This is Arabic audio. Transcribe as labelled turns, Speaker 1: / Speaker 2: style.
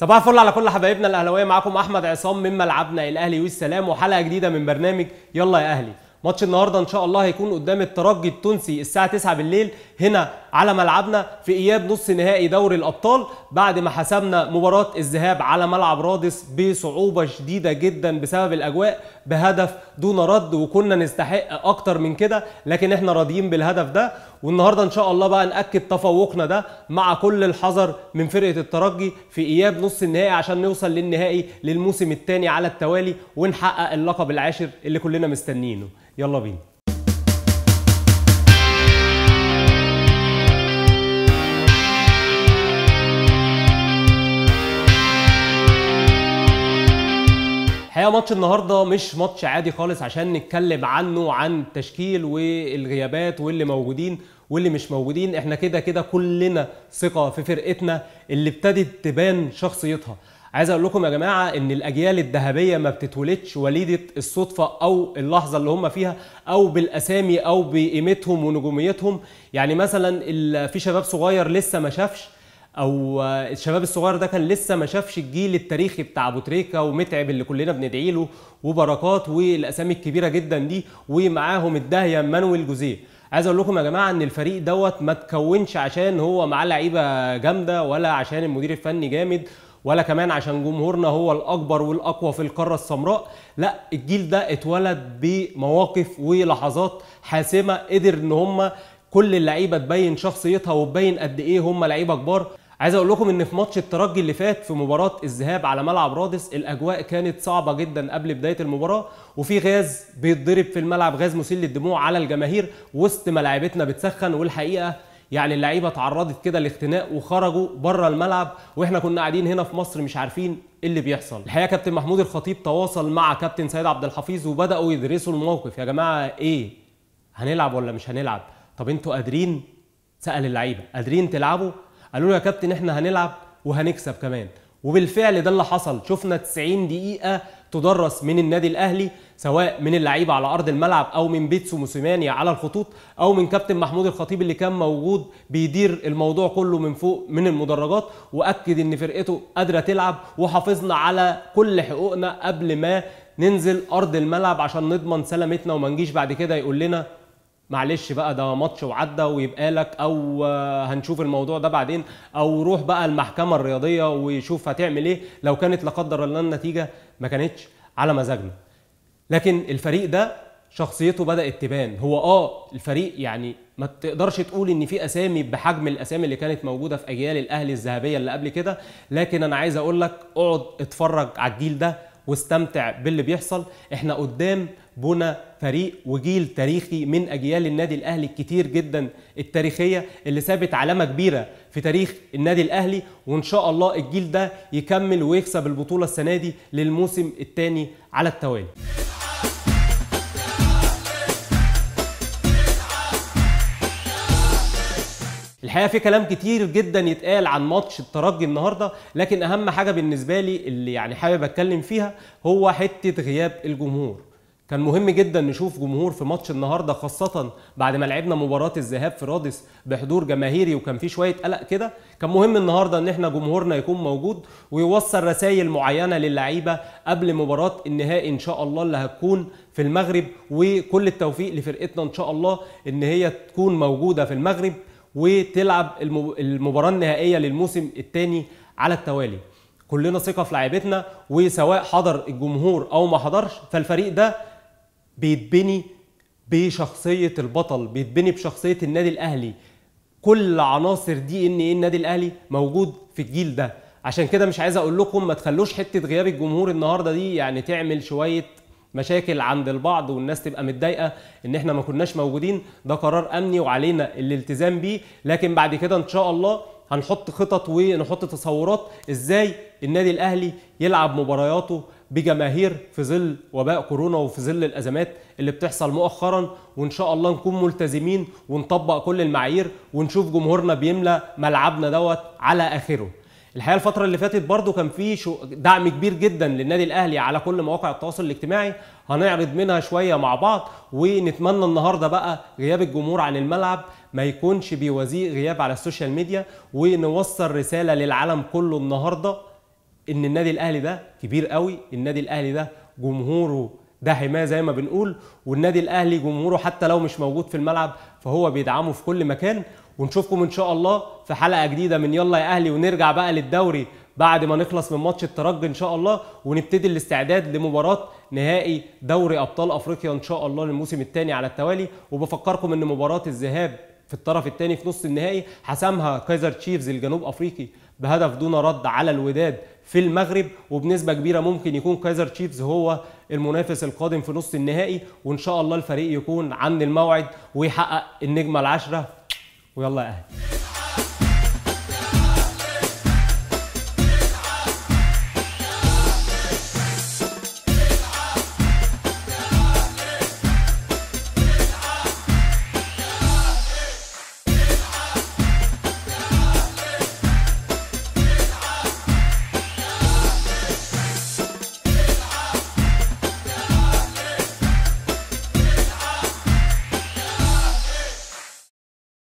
Speaker 1: صباح الفل على كل حبايبنا الاهلاويه معاكم احمد عصام من ملعبنا الاهلي والسلام وحلقه جديده من برنامج يلا يا اهلي ماتش النهارده ان شاء الله هيكون قدام الترجي التونسي الساعه 9 بالليل هنا على ملعبنا في اياب نص نهائي دوري الابطال بعد ما حسمنا مباراه الذهاب على ملعب رادس بصعوبه شديده جدا بسبب الاجواء بهدف دون رد وكنا نستحق اكتر من كده لكن احنا راضيين بالهدف ده والنهارده ان شاء الله بقى ناكد تفوقنا ده مع كل الحذر من فرقه الترجي في اياب نص النهائي عشان نوصل للنهائي للموسم الثاني على التوالي ونحقق اللقب العاشر اللي كلنا مستنيينه يلا بينا الحقيقه ماتش النهارده مش ماتش عادي خالص عشان نتكلم عنه عن التشكيل والغيابات واللي موجودين واللي مش موجودين احنا كده كده كلنا ثقه في فرقتنا اللي ابتدت تبان شخصيتها عايز اقول لكم يا جماعه ان الاجيال الذهبيه ما بتتولدش وليده الصدفه او اللحظه اللي هم فيها او بالاسامي او بقيمتهم ونجوميتهم يعني مثلا في شباب صغير لسه ما شافش او الشباب الصغير ده كان لسه ما شافش الجيل التاريخي بتاع ابو تريكه ومتعب اللي كلنا بندعي له وبركات والاسامي الكبيره جدا دي ومعاهم الداهيه مانويل جوزيه عايز اقول لكم يا جماعه ان الفريق دوت ما تكونش عشان هو معاه لعيبه جامده ولا عشان المدير الفني جامد ولا كمان عشان جمهورنا هو الاكبر والاقوى في القاره السمراء لا الجيل ده اتولد بمواقف ولحظات حاسمه قدر ان هم كل اللعيبه تبين شخصيتها وتبين قد ايه هم لعيبه كبار عايز اقول لكم ان في ماتش الترجي اللي فات في مباراه الذهاب على ملعب رادس الاجواء كانت صعبه جدا قبل بدايه المباراه وفي غاز بيتضرب في الملعب غاز مسيل للدموع على الجماهير وسط ملاعبتنا بتسخن والحقيقه يعني اللعيبه تعرضت كده لاختناق وخرجوا بره الملعب واحنا كنا قاعدين هنا في مصر مش عارفين ايه اللي بيحصل الحقيقه كابتن محمود الخطيب تواصل مع كابتن سيد عبد الحفيظ وبداوا يدرسوا الموقف يا جماعه ايه هنلعب ولا مش هنلعب طب انتوا قادرين سال اللعيبه قادرين تلعبوا قالوا له يا كابتن احنا هنلعب وهنكسب كمان وبالفعل ده اللي حصل شفنا 90 دقيقه تدرس من النادي الاهلي سواء من اللعيبه على ارض الملعب او من بيتسو موسيماني على الخطوط او من كابتن محمود الخطيب اللي كان موجود بيدير الموضوع كله من فوق من المدرجات واكد ان فرقته قادره تلعب وحافظنا على كل حقوقنا قبل ما ننزل ارض الملعب عشان نضمن سلامتنا وما نجيش بعد كده يقول لنا معلش بقى ده ماتش وعدى ويبقى لك او آه، هنشوف الموضوع ده بعدين او روح بقى المحكمه الرياضيه ويشوف هتعمل ايه لو كانت لا قدر الله النتيجه ما كانتش على مزاجنا لكن الفريق ده شخصيته بدات تبان هو اه الفريق يعني ما تقدرش تقول ان في اسامي بحجم الاسامي اللي كانت موجوده في اجيال الاهلي الذهبيه اللي قبل كده لكن انا عايز اقول لك اقعد اتفرج على الجيل ده واستمتع باللي بيحصل احنا قدام بنا فريق وجيل تاريخي من اجيال النادي الاهلي الكتير جدا التاريخيه اللي سابت علامه كبيره في تاريخ النادي الاهلي وان شاء الله الجيل ده يكمل ويكسب البطوله السنه دي للموسم الثاني على التوالي الحقيقه في كلام كتير جدا يتقال عن ماتش الترجي النهارده لكن اهم حاجه بالنسبه لي اللي يعني حابب اتكلم فيها هو حته غياب الجمهور كان مهم جدا نشوف جمهور في ماتش النهارده خاصه بعد ما لعبنا مباراه الذهاب في رادس بحضور جماهيري وكان في شويه قلق كده كان مهم النهارده ان احنا جمهورنا يكون موجود ويوصل رسائل معينه للعيبه قبل مباراه النهائي ان شاء الله اللي هتكون في المغرب وكل التوفيق لفرقتنا ان شاء الله ان هي تكون موجوده في المغرب وتلعب المباراه النهائيه للموسم الثاني على التوالي كلنا ثقه في لعيبتنا وسواء حضر الجمهور او ما حضرش فالفريق ده بيتبني بشخصيه البطل بيتبني بشخصيه النادي الاهلي كل عناصر دي ان ايه النادي الاهلي موجود في الجيل ده عشان كده مش عايز اقول لكم ما تخلوش حته غياب الجمهور النهارده دي يعني تعمل شويه مشاكل عند البعض والناس تبقى متضايقه ان احنا ما كناش موجودين ده قرار امني وعلينا الالتزام بيه لكن بعد كده ان شاء الله هنحط خطط ونحط تصورات ازاي النادي الاهلي يلعب مبارياته بجماهير في ظل وباء كورونا وفي ظل الازمات اللي بتحصل مؤخرا وان شاء الله نكون ملتزمين ونطبق كل المعايير ونشوف جمهورنا بيملى ملعبنا دوت على اخره الحقيقه الفتره اللي فاتت برضو كان في دعم كبير جدا للنادي الاهلي على كل مواقع التواصل الاجتماعي هنعرض منها شويه مع بعض ونتمنى النهارده بقى غياب الجمهور عن الملعب ما يكونش بيوازيه غياب على السوشيال ميديا ونوصل رساله للعالم كله النهارده ان النادي الاهلي ده كبير قوي النادي الاهلي ده جمهوره ده حمايه زي ما بنقول والنادي الاهلي جمهوره حتى لو مش موجود في الملعب فهو بيدعمه في كل مكان ونشوفكم ان شاء الله في حلقه جديده من يلا يا اهلي ونرجع بقى للدوري بعد ما نخلص من ماتش الترجي ان شاء الله ونبتدي الاستعداد لمباراه نهائي دوري ابطال افريقيا ان شاء الله للموسم الثاني على التوالي وبفكركم ان مباراه الذهاب في الطرف الثاني في نص النهائي حسمها كايزر تشيفز الجنوب افريقي بهدف دون رد على الوداد في المغرب وبنسبه كبيره ممكن يكون كايزر تشيفز هو المنافس القادم في نص النهائي وان شاء الله الفريق يكون عن الموعد ويحقق النجمه العاشره ويلا اهل